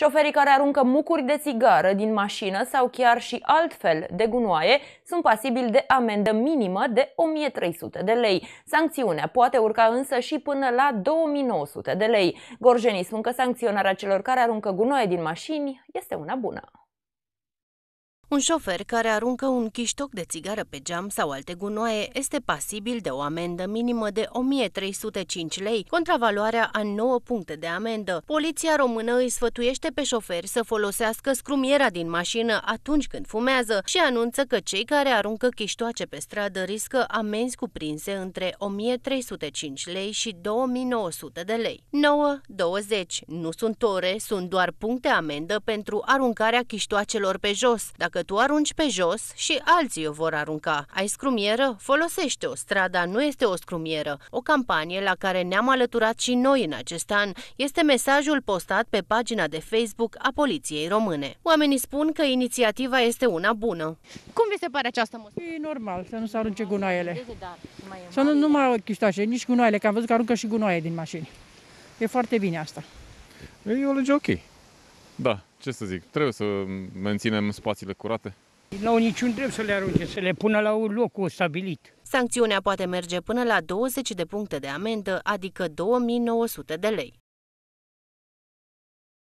Șoferii care aruncă mucuri de țigară din mașină sau chiar și altfel de gunoaie sunt pasibili de amendă minimă de 1300 de lei. Sancțiunea poate urca însă și până la 2900 de lei. Gorjenii spun că sancționarea celor care aruncă gunoaie din mașini este una bună. Un șofer care aruncă un chiștoc de țigară pe geam sau alte gunoaie este pasibil de o amendă minimă de 1305 lei, contravaloarea a 9 puncte de amendă. Poliția română îi sfătuiește pe șoferi să folosească scrumiera din mașină atunci când fumează și anunță că cei care aruncă chiștoace pe stradă riscă amenzi cuprinse între 1305 lei și 2900 de lei. 9, 20. Nu sunt ore, sunt doar puncte amendă pentru aruncarea chiștoacelor pe jos. Dacă că tu arunci pe jos și alții o vor arunca. Ai scrumieră? Folosește-o. Strada nu este o scrumieră. O campanie la care ne-am alăturat și noi în acest an este mesajul postat pe pagina de Facebook a Poliției Române. Oamenii spun că inițiativa este una bună. Cum vi se pare această măsură? E normal să nu se arunce gunoaiele. Să nu numai chiștașe, nici gunoaiele, că am văzut că aruncă și gunoaie din mașini. E foarte bine asta. E o lege ok. Da, ce să zic, trebuie să menținem spațiile curate. Nu au niciun drept să le arunce, să le pună la un loc stabilit. Sancțiunea poate merge până la 20 de puncte de amendă, adică 2900 de lei.